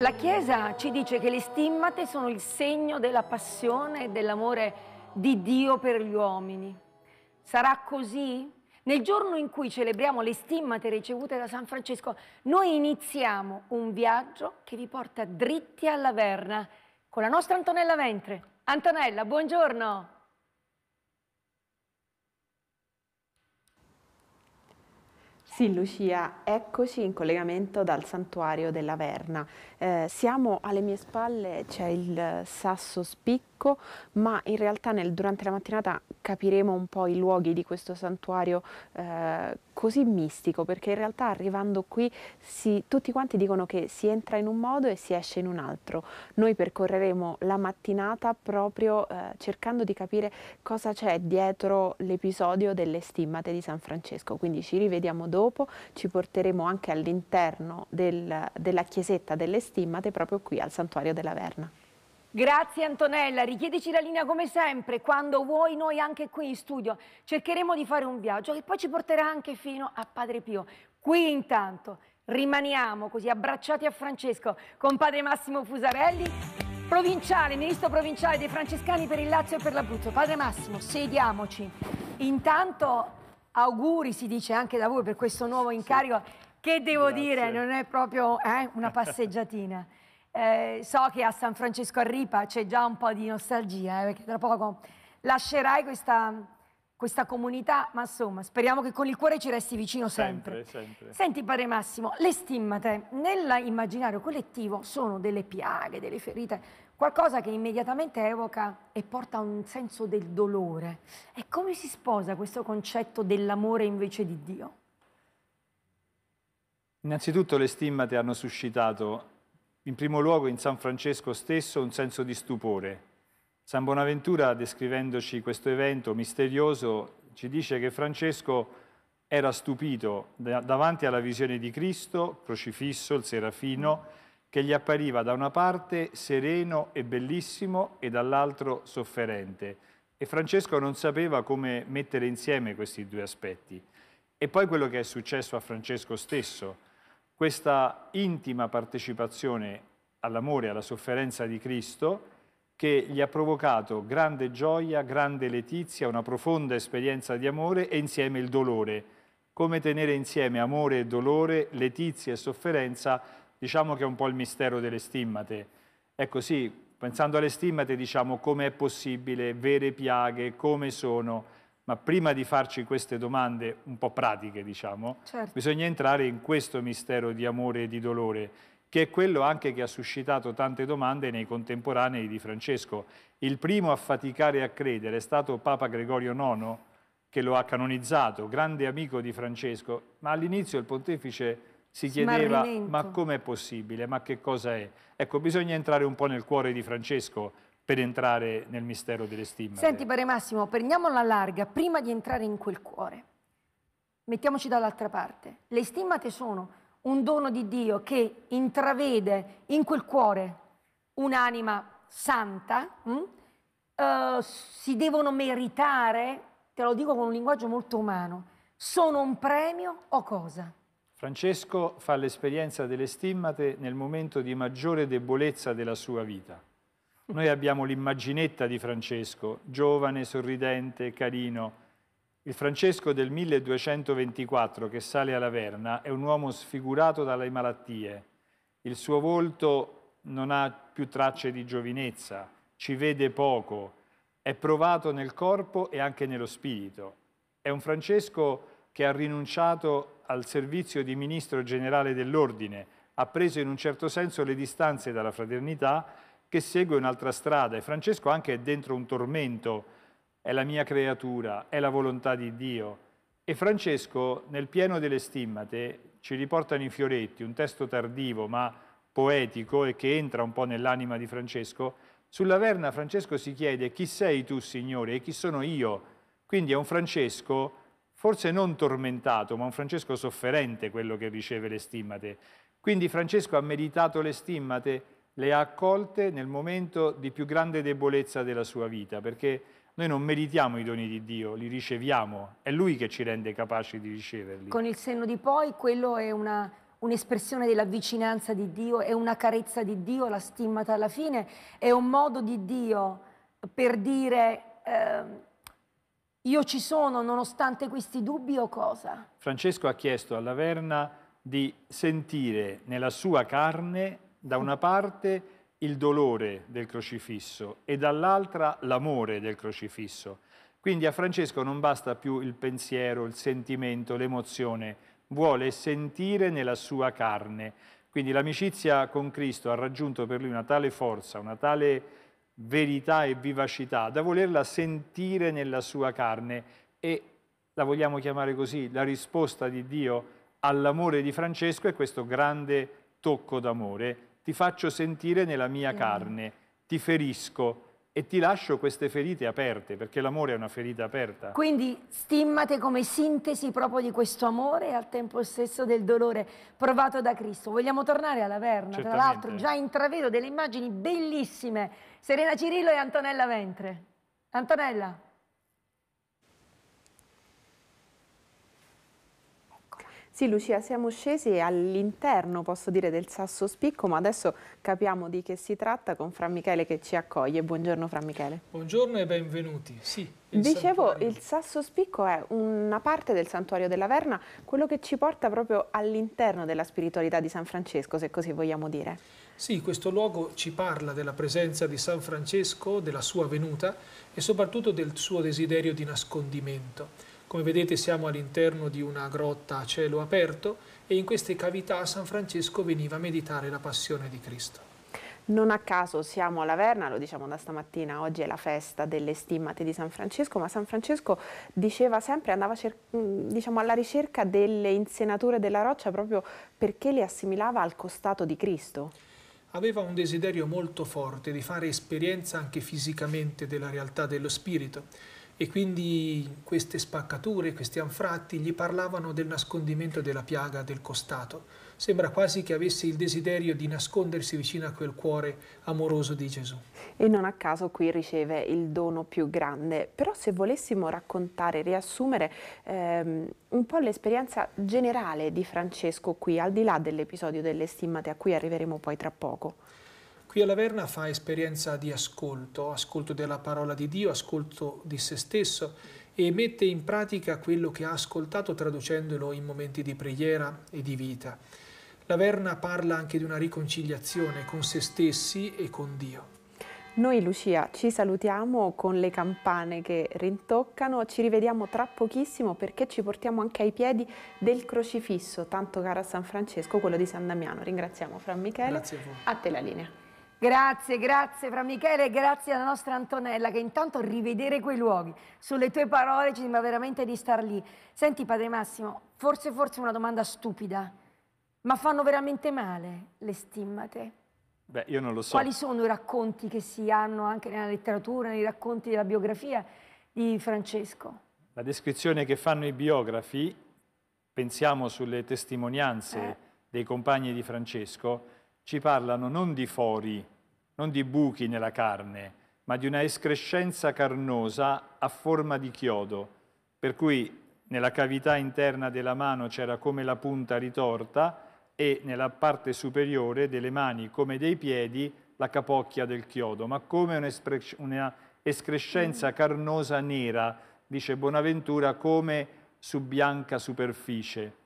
La Chiesa ci dice che le stimmate sono il segno della passione e dell'amore di Dio per gli uomini. Sarà così? Nel giorno in cui celebriamo le stimmate ricevute da San Francesco, noi iniziamo un viaggio che vi porta dritti alla Verna con la nostra Antonella Ventre. Antonella, buongiorno! Sì Lucia, eccoci in collegamento dal santuario della Verna. Eh, siamo alle mie spalle, c'è il Sasso Spicco Lecco, ma in realtà nel, durante la mattinata capiremo un po' i luoghi di questo santuario eh, così mistico, perché in realtà arrivando qui si, tutti quanti dicono che si entra in un modo e si esce in un altro. Noi percorreremo la mattinata proprio eh, cercando di capire cosa c'è dietro l'episodio delle stimmate di San Francesco, quindi ci rivediamo dopo, ci porteremo anche all'interno del, della chiesetta delle stimmate proprio qui al santuario della Verna. Grazie Antonella, richiedici la linea come sempre, quando vuoi noi anche qui in studio cercheremo di fare un viaggio che poi ci porterà anche fino a Padre Pio. Qui intanto rimaniamo così abbracciati a Francesco con Padre Massimo Fusarelli, provinciale, ministro provinciale dei Francescani per il Lazio e per l'Abruzzo. Padre Massimo, sediamoci. Intanto auguri si dice anche da voi per questo nuovo incarico sì. che devo Grazie. dire non è proprio eh, una passeggiatina. Eh, so che a San Francesco a Ripa c'è già un po' di nostalgia, eh, perché tra poco lascerai questa, questa, comunità, ma insomma, speriamo che con il cuore ci resti vicino sempre. Sempre, sempre. Senti, padre Massimo, le stimmate nell'immaginario collettivo sono delle piaghe, delle ferite, qualcosa che immediatamente evoca e porta a un senso del dolore. E come si sposa questo concetto dell'amore invece di Dio? Innanzitutto le stimmate hanno suscitato in primo luogo in San Francesco stesso un senso di stupore. San Bonaventura, descrivendoci questo evento misterioso, ci dice che Francesco era stupito davanti alla visione di Cristo, crocifisso, il serafino, che gli appariva da una parte sereno e bellissimo e dall'altro sofferente. E Francesco non sapeva come mettere insieme questi due aspetti. E poi quello che è successo a Francesco stesso, questa intima partecipazione all'amore e alla sofferenza di Cristo che gli ha provocato grande gioia, grande letizia, una profonda esperienza di amore e insieme il dolore. Come tenere insieme amore e dolore, letizia e sofferenza, diciamo che è un po' il mistero delle stimmate. Ecco sì, pensando alle stimmate diciamo come è possibile, vere piaghe, come sono, ma prima di farci queste domande un po' pratiche, diciamo, certo. bisogna entrare in questo mistero di amore e di dolore, che è quello anche che ha suscitato tante domande nei contemporanei di Francesco. Il primo a faticare a credere è stato Papa Gregorio IX, che lo ha canonizzato, grande amico di Francesco, ma all'inizio il pontefice si chiedeva ma com'è possibile, ma che cosa è? Ecco, bisogna entrare un po' nel cuore di Francesco, per entrare nel mistero delle stime. Senti, Pare Massimo, prendiamo alla larga prima di entrare in quel cuore. Mettiamoci dall'altra parte. Le stimmate sono un dono di Dio che intravede in quel cuore un'anima santa, uh, si devono meritare, te lo dico con un linguaggio molto umano, sono un premio o cosa? Francesco fa l'esperienza delle stimmate nel momento di maggiore debolezza della sua vita noi abbiamo l'immaginetta di Francesco, giovane, sorridente, carino. Il Francesco del 1224 che sale alla Verna è un uomo sfigurato dalle malattie. Il suo volto non ha più tracce di giovinezza, ci vede poco, è provato nel corpo e anche nello spirito. È un Francesco che ha rinunciato al servizio di ministro generale dell'ordine, ha preso in un certo senso le distanze dalla fraternità che segue un'altra strada e Francesco anche è dentro un tormento, è la mia creatura, è la volontà di Dio. E Francesco nel pieno delle stimmate ci riportano i fioretti, un testo tardivo ma poetico e che entra un po' nell'anima di Francesco. Sulla Verna Francesco si chiede chi sei tu Signore e chi sono io. Quindi è un Francesco forse non tormentato, ma un Francesco sofferente quello che riceve le stimmate. Quindi Francesco ha meditato le stimmate le ha accolte nel momento di più grande debolezza della sua vita, perché noi non meritiamo i doni di Dio, li riceviamo, è Lui che ci rende capaci di riceverli. Con il senno di poi, quello è una, un'espressione della vicinanza di Dio, è una carezza di Dio, la stimmata alla fine, è un modo di Dio per dire eh, io ci sono nonostante questi dubbi o cosa. Francesco ha chiesto alla Verna di sentire nella sua carne da una parte il dolore del crocifisso e dall'altra l'amore del crocifisso. Quindi a Francesco non basta più il pensiero, il sentimento, l'emozione, vuole sentire nella sua carne. Quindi l'amicizia con Cristo ha raggiunto per lui una tale forza, una tale verità e vivacità da volerla sentire nella sua carne e la vogliamo chiamare così, la risposta di Dio all'amore di Francesco è questo grande tocco d'amore ti faccio sentire nella mia mm. carne, ti ferisco e ti lascio queste ferite aperte, perché l'amore è una ferita aperta. Quindi stimmate come sintesi proprio di questo amore e al tempo stesso del dolore provato da Cristo. Vogliamo tornare alla Verna, Certamente. tra l'altro già intravedo delle immagini bellissime. Serena Cirillo e Antonella Ventre. Antonella. Sì Lucia, siamo scesi all'interno, posso dire, del Sasso Spicco, ma adesso capiamo di che si tratta con Fran Michele che ci accoglie. Buongiorno Fran Michele. Buongiorno e benvenuti. Sì, Dicevo, santuario. il Sasso Spicco è una parte del santuario della Verna, quello che ci porta proprio all'interno della spiritualità di San Francesco, se così vogliamo dire. Sì, questo luogo ci parla della presenza di San Francesco, della sua venuta e soprattutto del suo desiderio di nascondimento come vedete siamo all'interno di una grotta a cielo aperto e in queste cavità San Francesco veniva a meditare la passione di Cristo. Non a caso siamo alla Verna, lo diciamo da stamattina, oggi è la festa delle stimmate di San Francesco, ma San Francesco diceva sempre, andava mm, diciamo, alla ricerca delle insenature della roccia proprio perché le assimilava al costato di Cristo. Aveva un desiderio molto forte di fare esperienza anche fisicamente della realtà dello spirito e quindi queste spaccature, questi anfratti gli parlavano del nascondimento della piaga del costato. Sembra quasi che avesse il desiderio di nascondersi vicino a quel cuore amoroso di Gesù. E non a caso qui riceve il dono più grande, però se volessimo raccontare, riassumere ehm, un po' l'esperienza generale di Francesco qui, al di là dell'episodio delle stimmate a cui arriveremo poi tra poco. Qui alla Verna fa esperienza di ascolto, ascolto della parola di Dio, ascolto di se stesso e mette in pratica quello che ha ascoltato traducendolo in momenti di preghiera e di vita. La Verna parla anche di una riconciliazione con se stessi e con Dio. Noi Lucia ci salutiamo con le campane che rintoccano, ci rivediamo tra pochissimo perché ci portiamo anche ai piedi del crocifisso, tanto caro a San Francesco, quello di San Damiano. Ringraziamo Fra Michele. Grazie a voi. A te la linea. Grazie, grazie Fra Michele, grazie alla nostra Antonella che intanto rivedere quei luoghi, sulle tue parole ci sembra veramente di star lì. Senti Padre Massimo, forse forse una domanda stupida, ma fanno veramente male le stimmate? Beh, io non lo so. Quali sono i racconti che si hanno anche nella letteratura, nei racconti della biografia di Francesco? La descrizione che fanno i biografi, pensiamo sulle testimonianze eh. dei compagni di Francesco, ci parlano non di fori, non di buchi nella carne, ma di una escrescenza carnosa a forma di chiodo, per cui nella cavità interna della mano c'era come la punta ritorta e nella parte superiore delle mani come dei piedi la capocchia del chiodo, ma come una escrescenza carnosa nera, dice Bonaventura, come su bianca superficie.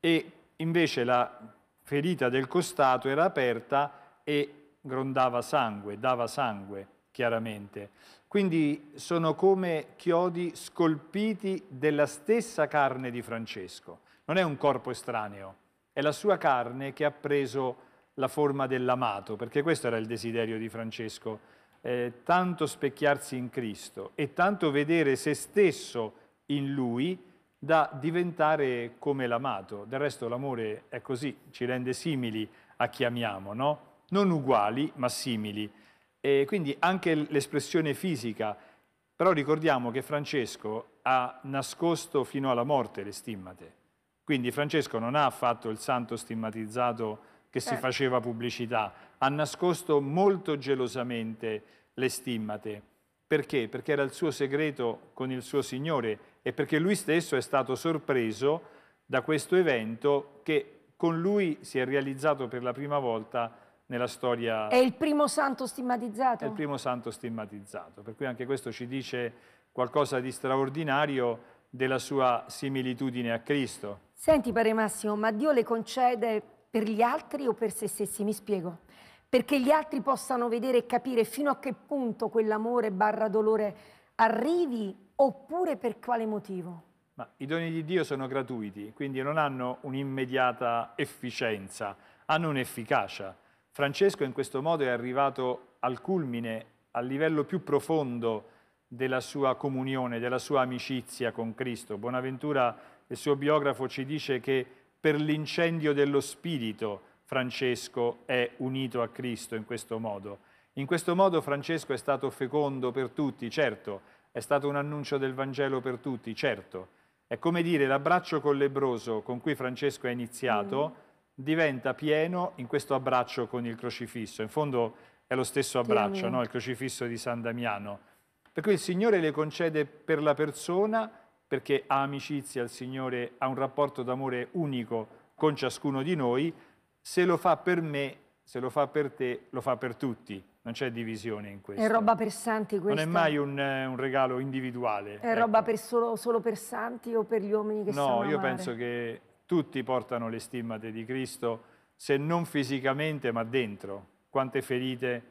E invece la ferita del costato era aperta e grondava sangue, dava sangue chiaramente. Quindi sono come chiodi scolpiti della stessa carne di Francesco. Non è un corpo estraneo, è la sua carne che ha preso la forma dell'amato, perché questo era il desiderio di Francesco, eh, tanto specchiarsi in Cristo e tanto vedere se stesso in lui da diventare come l'amato. Del resto l'amore è così, ci rende simili a chi amiamo, no? Non uguali, ma simili. E quindi anche l'espressione fisica, però ricordiamo che Francesco ha nascosto fino alla morte le stimmate. Quindi Francesco non ha fatto il santo stigmatizzato che certo. si eh. faceva pubblicità, ha nascosto molto gelosamente le stimmate. Perché? Perché era il suo segreto con il suo Signore e perché lui stesso è stato sorpreso da questo evento che con lui si è realizzato per la prima volta nella storia... È il primo santo stigmatizzato? È il primo santo stigmatizzato, per cui anche questo ci dice qualcosa di straordinario della sua similitudine a Cristo. Senti, Padre Massimo, ma Dio le concede per gli altri o per se stessi? Mi spiego perché gli altri possano vedere e capire fino a che punto quell'amore barra dolore arrivi oppure per quale motivo. Ma i doni di Dio sono gratuiti, quindi non hanno un'immediata efficienza, hanno un'efficacia. Francesco in questo modo è arrivato al culmine, al livello più profondo della sua comunione, della sua amicizia con Cristo. Bonaventura, il suo biografo, ci dice che per l'incendio dello spirito, Francesco è unito a Cristo in questo modo. In questo modo Francesco è stato fecondo per tutti, certo, è stato un annuncio del Vangelo per tutti, certo. È come dire l'abbraccio collebroso con cui Francesco è iniziato mm. diventa pieno in questo abbraccio con il crocifisso. In fondo è lo stesso abbraccio, no? il crocifisso di San Damiano. Per cui il Signore le concede per la persona, perché ha amicizia il Signore, ha un rapporto d'amore unico con ciascuno di noi, se lo fa per me, se lo fa per te, lo fa per tutti. Non c'è divisione in questo. È roba per santi questo. Non è mai un, eh, un regalo individuale. È ecco. roba per solo, solo, per santi o per gli uomini che no, sanno No, io amare. penso che tutti portano le stimmate di Cristo, se non fisicamente, ma dentro. Quante ferite,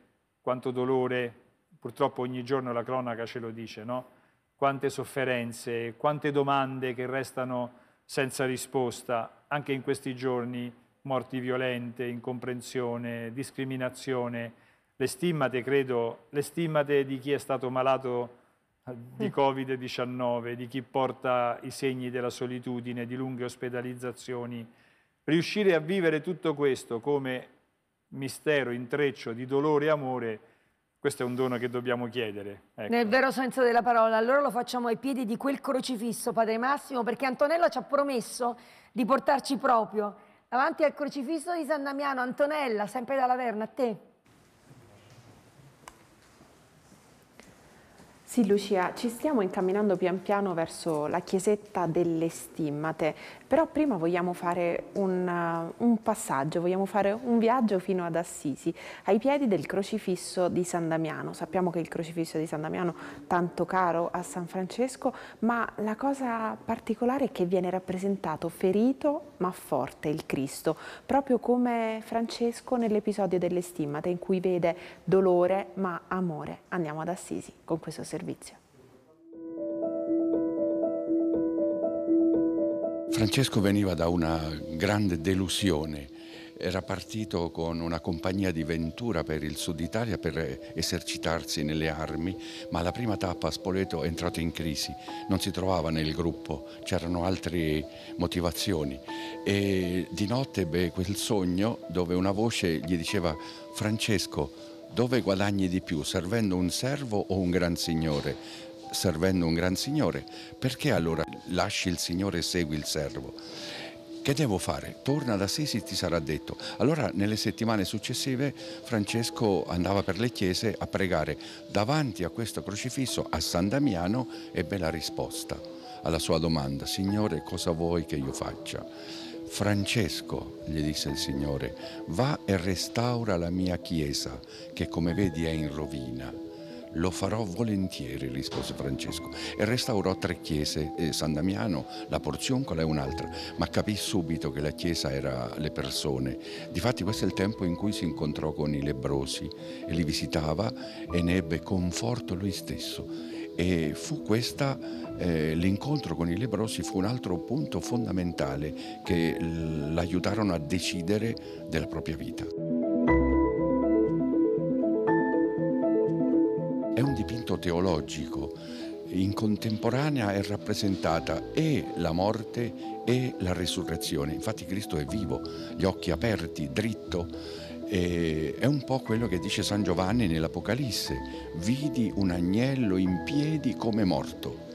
quanto dolore, purtroppo ogni giorno la cronaca ce lo dice, no? Quante sofferenze, quante domande che restano senza risposta, anche in questi giorni morti violente, incomprensione, discriminazione, le stimmate, credo, le stimmate di chi è stato malato eh, di Covid-19, di chi porta i segni della solitudine, di lunghe ospedalizzazioni. Riuscire a vivere tutto questo come mistero, intreccio di dolore e amore, questo è un dono che dobbiamo chiedere. Ecco. Nel vero senso della parola, allora lo facciamo ai piedi di quel crocifisso, Padre Massimo, perché Antonella ci ha promesso di portarci proprio Davanti al crocifisso di San Damiano, Antonella, sempre da Verna, a te. Sì Lucia, ci stiamo incamminando pian piano verso la chiesetta delle Stimmate, però prima vogliamo fare un, uh, un passaggio, vogliamo fare un viaggio fino ad Assisi, ai piedi del crocifisso di San Damiano. Sappiamo che il crocifisso di San Damiano è tanto caro a San Francesco, ma la cosa particolare è che viene rappresentato ferito ma forte il Cristo, proprio come Francesco nell'episodio delle stimmate in cui vede dolore ma amore. Andiamo ad Assisi con questo servizio. Francesco veniva da una grande delusione. Era partito con una compagnia di Ventura per il sud Italia per esercitarsi nelle armi, ma alla prima tappa Spoleto è entrato in crisi, non si trovava nel gruppo, c'erano altre motivazioni. E di notte ebbe quel sogno dove una voce gli diceva Francesco, dove guadagni di più, servendo un servo o un gran signore? servendo un gran Signore, perché allora lasci il Signore e segui il servo? Che devo fare? Torna ad Assisi ti sarà detto. Allora nelle settimane successive Francesco andava per le chiese a pregare davanti a questo crocifisso a San Damiano ebbe la risposta alla sua domanda, Signore cosa vuoi che io faccia? Francesco, gli disse il Signore, va e restaura la mia chiesa che come vedi è in rovina lo farò volentieri, rispose Francesco e restaurò tre chiese, eh, San Damiano, la Porzioncola e un'altra, ma capì subito che la chiesa era le persone. Difatti questo è il tempo in cui si incontrò con i lebrosi e li visitava e ne ebbe conforto lui stesso e fu questa, eh, l'incontro con i lebrosi fu un altro punto fondamentale che l'aiutarono a decidere della propria vita. È un dipinto teologico. In contemporanea è rappresentata e la morte e la risurrezione. Infatti Cristo è vivo, gli occhi aperti, dritto. E è un po' quello che dice San Giovanni nell'Apocalisse. Vidi un agnello in piedi come morto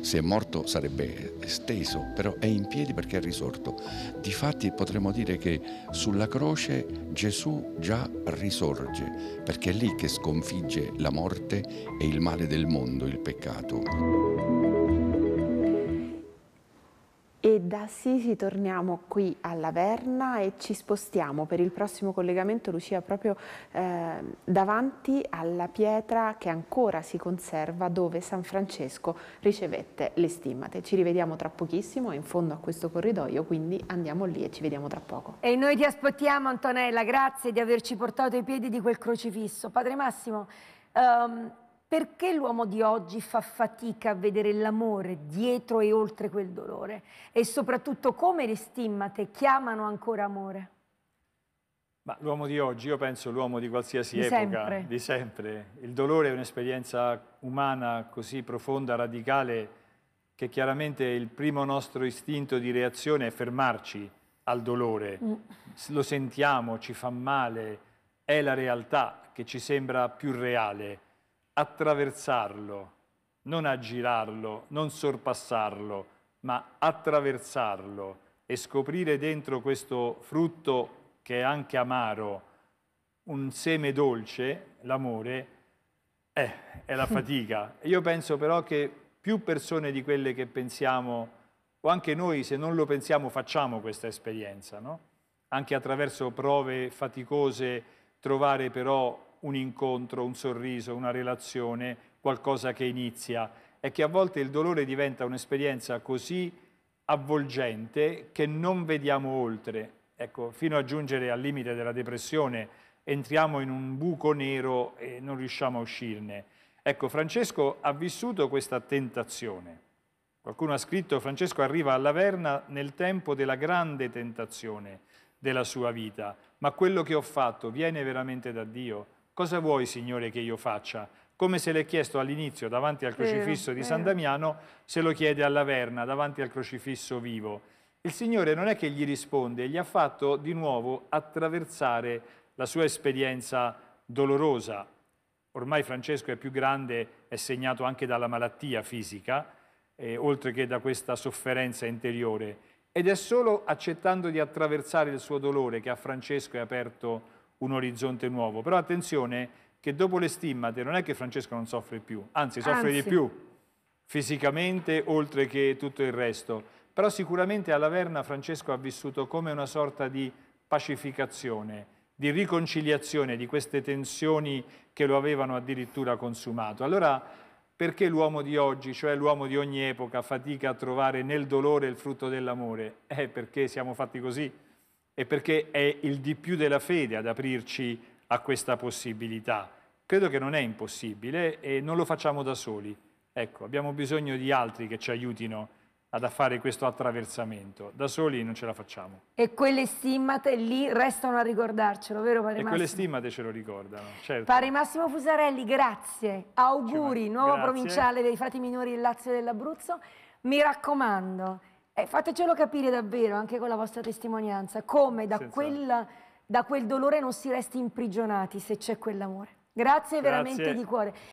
se è morto sarebbe steso, però è in piedi perché è risorto. Difatti potremmo dire che sulla croce Gesù già risorge, perché è lì che sconfigge la morte e il male del mondo, il peccato. E da Sisi torniamo qui alla Verna e ci spostiamo per il prossimo collegamento, Lucia, proprio eh, davanti alla pietra che ancora si conserva dove San Francesco ricevette le stimmate. Ci rivediamo tra pochissimo, in fondo a questo corridoio, quindi andiamo lì e ci vediamo tra poco. E noi ti aspettiamo Antonella, grazie di averci portato i piedi di quel crocifisso. Padre Massimo, um, perché l'uomo di oggi fa fatica a vedere l'amore dietro e oltre quel dolore? E soprattutto come le stimmate chiamano ancora amore? l'uomo di oggi, io penso l'uomo di qualsiasi di epoca, sempre. di sempre. Il dolore è un'esperienza umana così profonda, radicale, che chiaramente il primo nostro istinto di reazione è fermarci al dolore. Mm. Lo sentiamo, ci fa male, è la realtà che ci sembra più reale attraversarlo, non aggirarlo, non sorpassarlo, ma attraversarlo e scoprire dentro questo frutto che è anche amaro, un seme dolce, l'amore, eh, è la fatica. Io penso però che più persone di quelle che pensiamo, o anche noi se non lo pensiamo facciamo questa esperienza, no? anche attraverso prove faticose, trovare però un incontro, un sorriso, una relazione, qualcosa che inizia, è che a volte il dolore diventa un'esperienza così avvolgente che non vediamo oltre, ecco, fino a giungere al limite della depressione, entriamo in un buco nero e non riusciamo a uscirne. Ecco, Francesco ha vissuto questa tentazione. Qualcuno ha scritto, Francesco arriva Verna nel tempo della grande tentazione della sua vita, ma quello che ho fatto viene veramente da Dio cosa vuoi Signore che io faccia? Come se l'è chiesto all'inizio davanti al crocifisso di San Damiano, se lo chiede alla Verna davanti al crocifisso vivo. Il Signore non è che gli risponde, gli ha fatto di nuovo attraversare la sua esperienza dolorosa. Ormai Francesco è più grande, è segnato anche dalla malattia fisica, eh, oltre che da questa sofferenza interiore. Ed è solo accettando di attraversare il suo dolore che a Francesco è aperto un orizzonte nuovo. Però attenzione che dopo le stimmate non è che Francesco non soffre più, anzi soffre anzi. di più fisicamente oltre che tutto il resto. Però sicuramente a Laverna Francesco ha vissuto come una sorta di pacificazione, di riconciliazione di queste tensioni che lo avevano addirittura consumato. Allora perché l'uomo di oggi, cioè l'uomo di ogni epoca, fatica a trovare nel dolore il frutto dell'amore? È eh, perché siamo fatti così e perché è il di più della fede ad aprirci a questa possibilità. Credo che non è impossibile e non lo facciamo da soli. Ecco, abbiamo bisogno di altri che ci aiutino ad fare questo attraversamento. Da soli non ce la facciamo. E quelle stimmate lì restano a ricordarcelo, vero Padre Massimo? E quelle stimmate ce lo ricordano, certo. Padre Massimo Fusarelli, grazie. Auguri, nuovo grazie. provinciale dei Frati Minori del Lazio e dell'Abruzzo. Mi raccomando, eh, fatecelo capire davvero, anche con la vostra testimonianza, come da, quella, da quel dolore non si resti imprigionati se c'è quell'amore. Grazie, Grazie veramente di cuore.